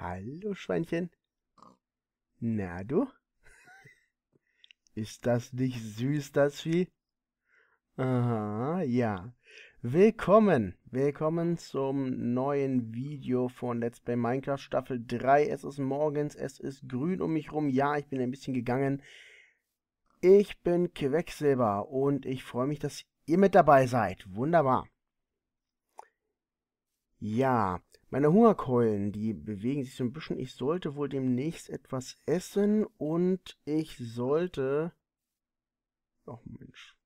Hallo, Schweinchen. Na du? Ist das nicht süß, das Vieh? Aha, ja. Willkommen, willkommen zum neuen Video von Let's Play Minecraft Staffel 3. Es ist morgens, es ist grün um mich rum. Ja, ich bin ein bisschen gegangen. Ich bin Quecksilber und ich freue mich, dass ihr mit dabei seid. Wunderbar. Ja, meine Hungerkeulen, die bewegen sich so ein bisschen. Ich sollte wohl demnächst etwas essen und ich sollte... Ach oh, Mensch.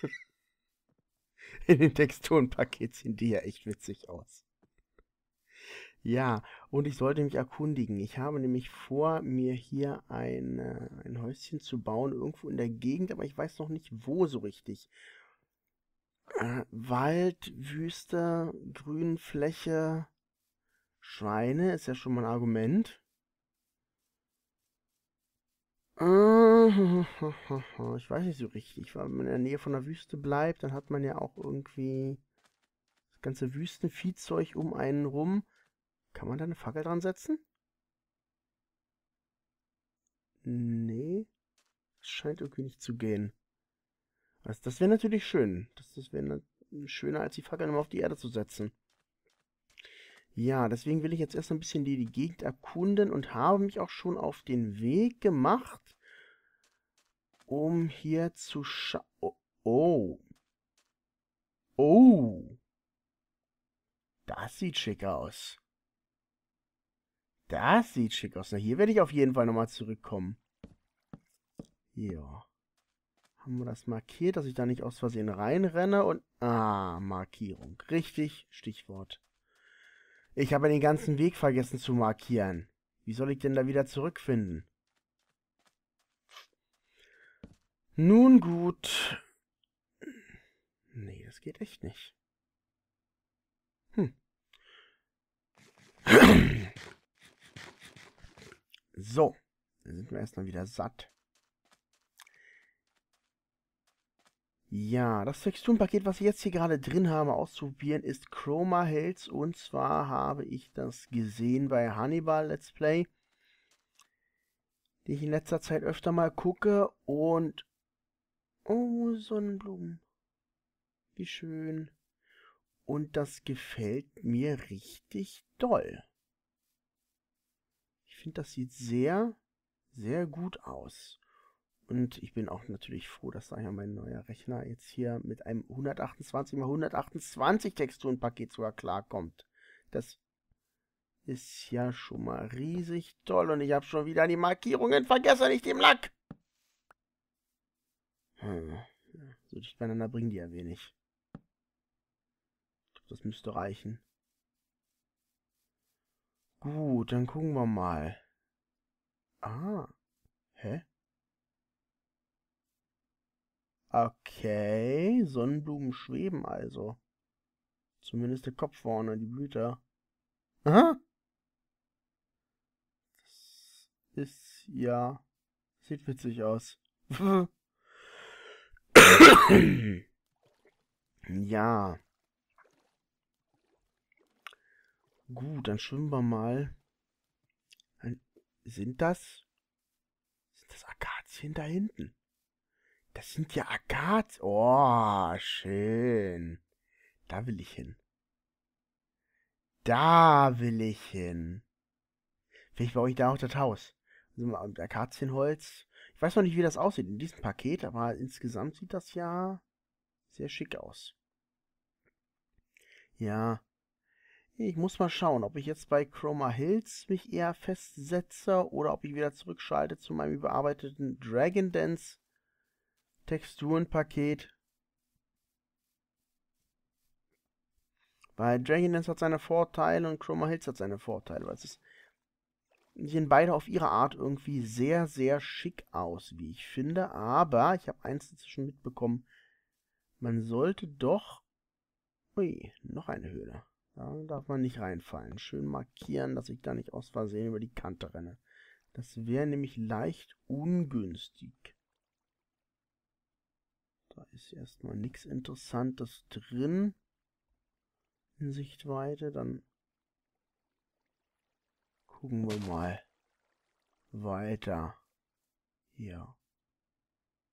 In den sehen die ja echt witzig aus. Ja, und ich sollte mich erkundigen. Ich habe nämlich vor, mir hier ein, ein Häuschen zu bauen, irgendwo in der Gegend, aber ich weiß noch nicht wo so richtig. Äh, Wald, Wüste, Grünfläche, Schweine ist ja schon mal ein Argument. Ich weiß nicht so richtig, weil wenn man in der Nähe von der Wüste bleibt, dann hat man ja auch irgendwie das ganze Wüstenviehzeug um einen rum. Kann man da eine Fackel dran setzen? Nee. Das scheint irgendwie nicht zu gehen. Das, das wäre natürlich schön. Das, das wäre ne, schöner, als die Fackeln immer auf die Erde zu setzen. Ja, deswegen will ich jetzt erst ein bisschen die, die Gegend erkunden und habe mich auch schon auf den Weg gemacht, um hier zu scha... Oh. oh. Oh. Das sieht schick aus. Das sieht schick aus. Na, hier werde ich auf jeden Fall nochmal zurückkommen. Ja haben wir das markiert, dass ich da nicht aus Versehen reinrenne und... Ah, Markierung. Richtig, Stichwort. Ich habe den ganzen Weg vergessen zu markieren. Wie soll ich denn da wieder zurückfinden? Nun gut. Nee, das geht echt nicht. Hm. So. Dann sind wir erstmal wieder satt. Ja, das Texturenpaket, was ich jetzt hier gerade drin habe, auszuprobieren, ist Chroma Hells. Und zwar habe ich das gesehen bei Hannibal Let's Play, die ich in letzter Zeit öfter mal gucke. Und, oh, Sonnenblumen. Wie schön. Und das gefällt mir richtig doll. Ich finde, das sieht sehr, sehr gut aus. Und ich bin auch natürlich froh, dass daher mein neuer Rechner jetzt hier mit einem 128x128 Texturenpaket sogar klarkommt. Das ist ja schon mal riesig toll und ich habe schon wieder die Markierungen vergessen, nicht den Lack. Hm. So dicht beieinander bringen die ja wenig. Das müsste reichen. Gut, dann gucken wir mal. Ah. Hä? Okay, Sonnenblumen schweben also. Zumindest der Kopf vorne, die Blüte. Aha! Das ist ja... Sieht witzig aus. ja. Gut, dann schwimmen wir mal. Sind das... Sind das Akazien da hinten? Das sind ja Agathe. Oh, schön. Da will ich hin. Da will ich hin. Vielleicht baue ich da auch das Haus. Also mit Akazienholz. Ich weiß noch nicht, wie das aussieht in diesem Paket, aber insgesamt sieht das ja sehr schick aus. Ja. Ich muss mal schauen, ob ich jetzt bei Chroma Hills mich eher festsetze oder ob ich wieder zurückschalte zu meinem überarbeiteten Dragon Dance Texturenpaket. Weil Dragon Dance hat seine Vorteile und Chroma Hills hat seine Vorteile, weil es ist, sehen beide auf ihre Art irgendwie sehr, sehr schick aus, wie ich finde. Aber ich habe eins inzwischen mitbekommen, man sollte doch... Ui, noch eine Höhle. Da darf man nicht reinfallen. Schön markieren, dass ich da nicht aus Versehen über die Kante renne. Das wäre nämlich leicht ungünstig. Da ist erstmal nichts Interessantes drin in Sichtweite. Dann gucken wir mal weiter. Hier.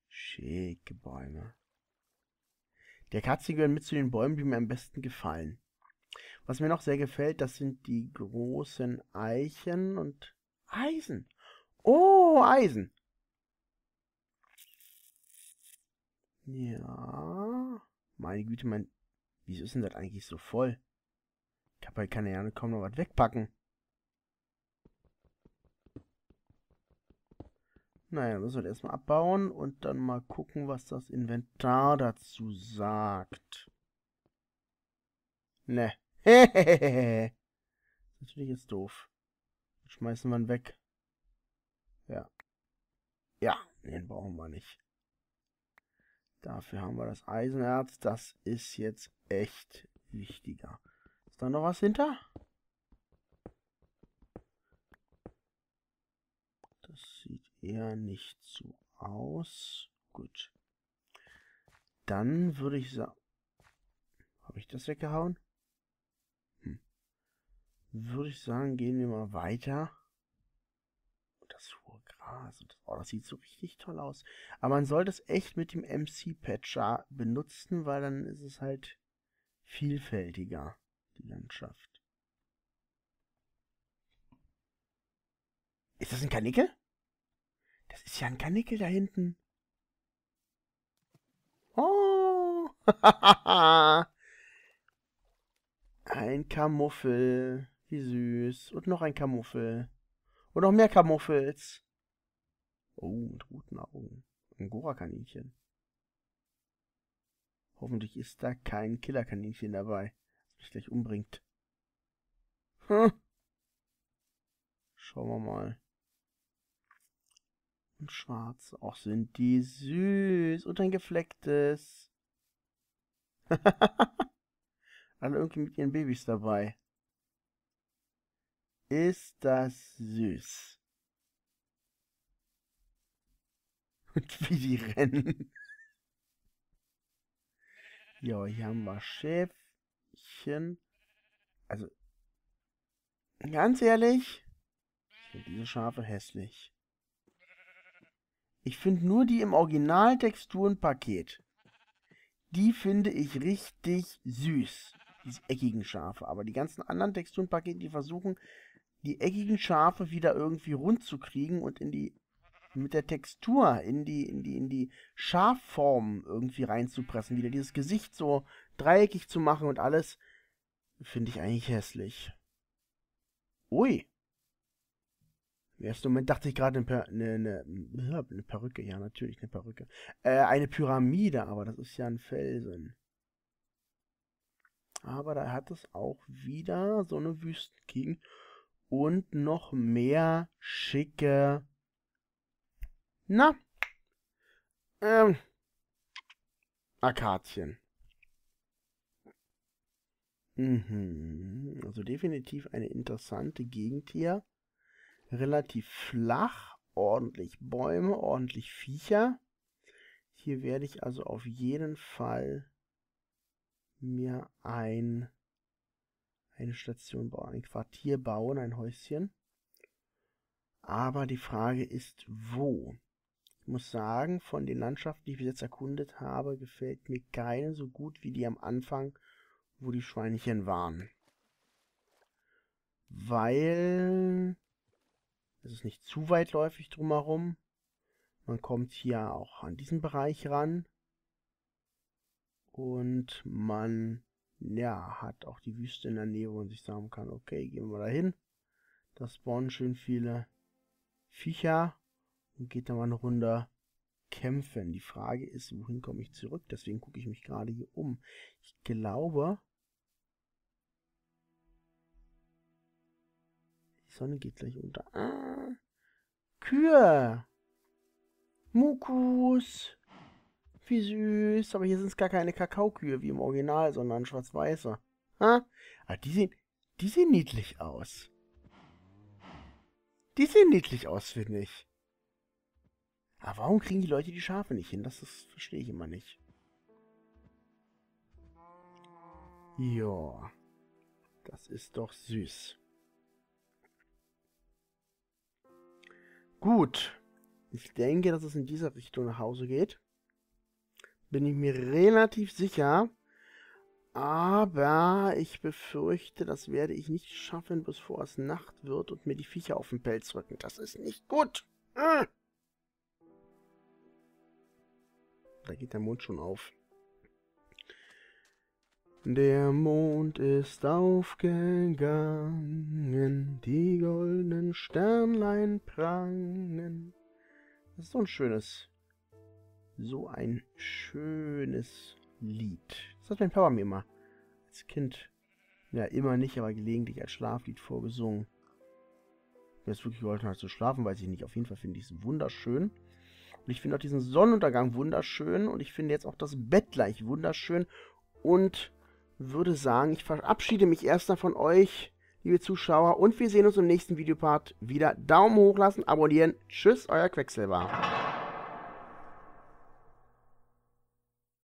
Schicke Bäume. Der Katze gehört mit zu den Bäumen, die mir am besten gefallen. Was mir noch sehr gefällt, das sind die großen Eichen und Eisen. Oh, Eisen. Ja. Meine Güte, mein... Wieso ist denn das eigentlich so voll? Ich hab halt keine Ahnung, kaum noch was wegpacken. Naja, müssen wir das erstmal abbauen und dann mal gucken, was das Inventar dazu sagt. Ne. Natürlich jetzt doof. Schmeißen wir ihn weg. Ja. Ja, den brauchen wir nicht. Dafür haben wir das Eisenerz. Das ist jetzt echt wichtiger. Ist da noch was hinter? Das sieht eher nicht so aus. Gut. Dann würde ich sagen... Habe ich das weggehauen? Hm. Würde ich sagen, gehen wir mal weiter. Phasen. Oh, das sieht so richtig toll aus. Aber man sollte es echt mit dem MC-Patcher benutzen, weil dann ist es halt vielfältiger, die Landschaft. Ist das ein Kanickel? Das ist ja ein Kanickel da hinten. Oh! ein Kamuffel. Wie süß. Und noch ein Kamuffel. Und noch mehr Kamuffels. Oh, mit roten Augen. Angora-Kaninchen. Hoffentlich ist da kein Killerkaninchen dabei, das mich gleich umbringt. Hm. Schauen wir mal. Und schwarz. Ach, sind die süß. Und ein geflecktes. Alle irgendwie mit ihren Babys dabei. Ist das süß. wie die rennen. Ja, hier haben wir Schäfchen. Also, ganz ehrlich, ich finde diese Schafe hässlich. Ich finde nur die im Originaltexturenpaket. Die finde ich richtig süß. Diese eckigen Schafe. Aber die ganzen anderen Texturenpakete, die versuchen, die eckigen Schafe wieder irgendwie rund zu kriegen und in die mit der Textur in die, in die, in die Scharfform irgendwie reinzupressen, wieder dieses Gesicht so dreieckig zu machen und alles, finde ich eigentlich hässlich. Ui. Im ersten Moment dachte ich gerade eine, eine, eine, eine, Perücke, ja natürlich eine Perücke. Äh, eine Pyramide, aber das ist ja ein Felsen. Aber da hat es auch wieder so eine Wüstengegend und noch mehr schicke na? Ähm. Akazien. Mhm. Also definitiv eine interessante Gegend hier. Relativ flach, ordentlich Bäume, ordentlich Viecher. Hier werde ich also auf jeden Fall mir ein, eine Station bauen, ein Quartier bauen, ein Häuschen. Aber die Frage ist, wo? Ich muss sagen, von den Landschaften, die ich bis jetzt erkundet habe, gefällt mir keine so gut wie die am Anfang, wo die Schweinchen waren. Weil es ist nicht zu weitläufig drumherum. Man kommt hier auch an diesen Bereich ran. Und man, ja, hat auch die Wüste in der Nähe, wo man sich sagen kann, okay, gehen wir da hin. Da spawnen schön viele Viecher und geht dann mal eine Runde kämpfen. Die Frage ist, wohin komme ich zurück? Deswegen gucke ich mich gerade hier um. Ich glaube, die Sonne geht gleich unter. Ah, Kühe! Mukus! Wie süß. Aber hier sind es gar keine Kakaokühe wie im Original, sondern schwarz-weiße. Ah, die sehen, die sehen niedlich aus. Die sehen niedlich aus, finde ich. Aber ah, warum kriegen die Leute die Schafe nicht hin? Das, das verstehe ich immer nicht. Ja, das ist doch süß. Gut, ich denke, dass es in dieser Richtung nach Hause geht. Bin ich mir relativ sicher. Aber ich befürchte, das werde ich nicht schaffen, bevor es Nacht wird und mir die Viecher auf den Pelz rücken. Das ist nicht gut. Äh. Da geht der Mond schon auf. Der Mond ist aufgegangen, die goldenen Sternlein prangen. Das ist so ein schönes, so ein schönes Lied. Das hat mein Papa mir immer als Kind, ja immer nicht, aber gelegentlich als Schlaflied vorgesungen. Mir es wirklich geholfen hat zu schlafen, weiß ich nicht. Auf jeden Fall finde ich es wunderschön. Und ich finde auch diesen Sonnenuntergang wunderschön und ich finde jetzt auch das Bett gleich wunderschön und würde sagen, ich verabschiede mich erstmal von euch, liebe Zuschauer, und wir sehen uns im nächsten Videopart wieder. Daumen hoch lassen, abonnieren. Tschüss, euer Quecksilber.